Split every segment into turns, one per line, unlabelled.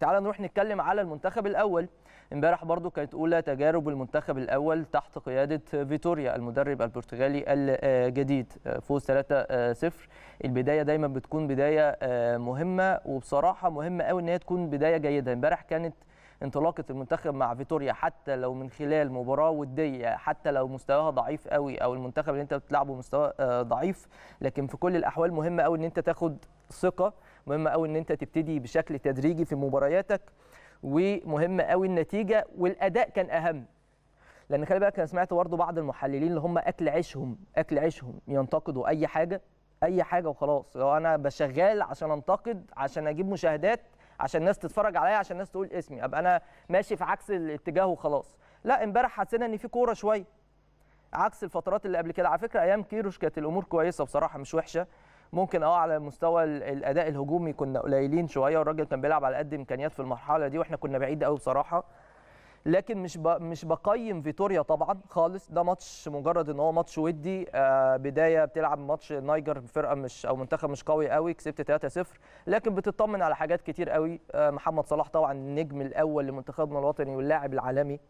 تعال نروح نتكلم على المنتخب الاول امبارح برضو كانت اولى تجارب المنتخب الاول تحت قياده فيتوريا المدرب البرتغالي الجديد فوز 3-0 البدايه دايما بتكون بدايه آه، مهمه وبصراحه مهمه قوي ان هي تكون بدايه جيده امبارح كانت انطلاقه المنتخب مع فيتوريا حتى لو من خلال مباراه وديه حتى لو مستواها ضعيف قوي او المنتخب اللي انت بتلعبه مستوى آه، ضعيف لكن في كل الاحوال مهمه قوي ان انت تاخد ثقه مهم قوي ان انت تبتدي بشكل تدريجي في مبارياتك ومهم قوي النتيجه والاداء كان اهم لان خلي بالك انا سمعت برضه بعض المحللين اللي هم اكل عيشهم اكل عيشهم ينتقدوا اي حاجه اي حاجه وخلاص لو انا بشغال عشان انتقد عشان اجيب مشاهدات عشان الناس تتفرج عليا عشان الناس تقول اسمي ابقى انا ماشي في عكس الاتجاه وخلاص لا امبارح حسينا ان في كوره شويه عكس الفترات اللي قبل كده على فكره ايام كيروش كانت الامور كويسه بصراحه مش وحشه ممكن اه على مستوى الاداء الهجومي كنا قليلين شويه والراجل كان بيلعب على قد امكانيات في المرحله دي واحنا كنا بعيد قوي بصراحه لكن مش مش بقيم فيتوريا طبعا خالص ده ماتش مجرد ان هو ماتش ودي آه بدايه بتلعب ماتش نايجر فرقه مش او منتخب مش قوي قوي كسبت 3-0 لكن بتطمن على حاجات كتير قوي آه محمد صلاح طبعا النجم الاول لمنتخبنا الوطني واللاعب العالمي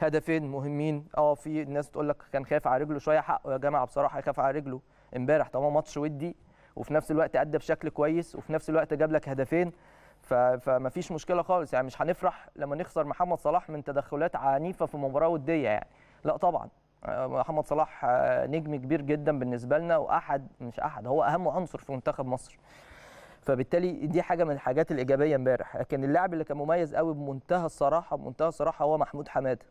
هدفين مهمين اه في ناس تقول لك كان خايف على رجله شويه حقه يا جماعه بصراحه خاف على رجله امبارح طبعا ماتش ودي وفي نفس الوقت ادى بشكل كويس وفي نفس الوقت جاب لك هدفين فما فيش مشكله خالص يعني مش هنفرح لما نخسر محمد صلاح من تدخلات عنيفه في مباراه وديه يعني لا طبعا آه، محمد صلاح آه، نجم كبير جدا بالنسبه لنا واحد مش احد هو اهم عنصر في منتخب مصر فبالتالي دي حاجه من الحاجات الايجابيه امبارح لكن اللاعب اللي كان مميز قوي بمنتهى الصراحه بمنتهى الصراحه هو محمود حماده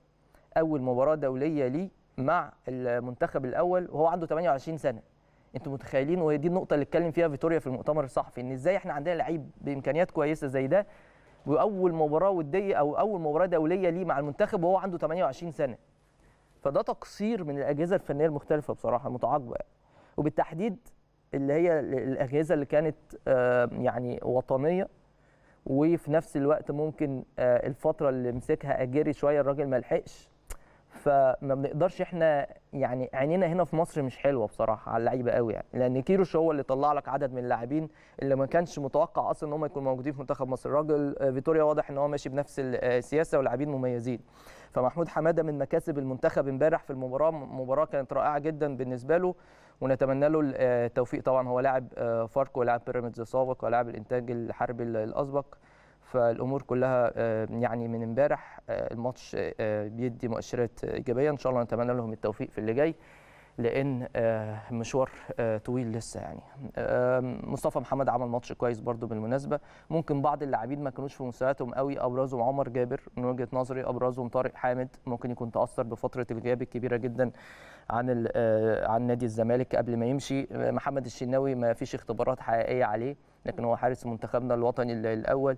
اول مباراه دوليه ليه مع المنتخب الاول وهو عنده 28 سنه انتوا متخيلين وهي دي النقطه اللي اتكلم فيها فيتوريا في المؤتمر الصحفي ان ازاي احنا عندنا لعيب بامكانيات كويسه زي ده واول مباراه وديه او اول مباراه دوليه ليه مع المنتخب وهو عنده 28 سنه فده تقصير من الاجهزه الفنيه المختلفه بصراحه متعاقبه يعني. وبالتحديد اللي هي الاجهزه اللي كانت يعني وطنيه وفي نفس الوقت ممكن آه، الفتره اللي مسكها اجري شويه الراجل ما لحقش فما بنقدرش احنا يعني عينينا هنا في مصر مش حلوه بصراحه على اللعيبه قوي يعني لان كيروش هو اللي طلع لك عدد من اللاعبين اللي ما كانش متوقع اصلا ان هم يكونوا موجودين في منتخب مصر الراجل آه، فيتوريا واضح ان هو ماشي بنفس آه، السياسه ولاعبين مميزين فمحمود حماده من مكاسب المنتخب امبارح في المباراه مباراه كانت رائعه جدا بالنسبه له ونتمنى له آه، التوفيق طبعا هو لاعب فاركو ولاعب بيراميدز السابق ولاعب الانتاج الحربي الاسبق فالامور كلها آه، يعني من امبارح آه، الماتش آه، بيدي مؤشرات ايجابيه ان شاء الله نتمنى لهم التوفيق في اللي جاي لان مشوار طويل لسه يعني مصطفى محمد عمل ماتش كويس برده بالمناسبه ممكن بعض اللاعبين ما كانوش في مستوياتهم قوي ابرزهم عمر جابر من وجهه نظري ابرزهم طارق حامد ممكن يكون تاثر بفتره الغياب الكبيره جدا عن عن نادي الزمالك قبل ما يمشي محمد الشناوي ما فيش اختبارات حقيقيه عليه لكن هو حارس منتخبنا الوطني الاول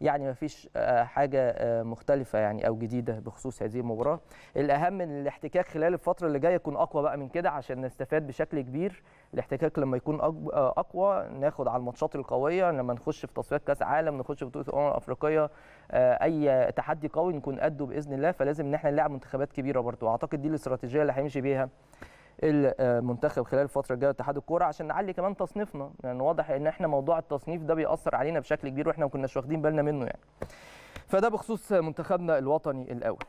يعني ما فيش آه، حاجه آه، مختلفه يعني او جديده بخصوص هذه المباراه الاهم ان الاحتكاك خلال الفتره اللي جايه يكون اقوى بقى من كده عشان نستفاد بشكل كبير الاحتكاك لما يكون آه، اقوى ناخد على الماتشات القويه لما نخش في تصفيات كاس عالم نخش في بطوله الامم الافريقيه اي تحدي قوي نكون قده باذن الله فلازم ان احنا نلعب منتخبات كبيره برضه واعتقد دي الاستراتيجيه اللي هيمشي بيها المنتخب خلال الفتره الجايه اتحاد الكوره عشان نعلي كمان تصنيفنا لان يعني واضح ان احنا موضوع التصنيف ده بيأثر علينا بشكل كبير واحنا ما كناش واخدين بالنا منه يعني فده بخصوص منتخبنا الوطني الاول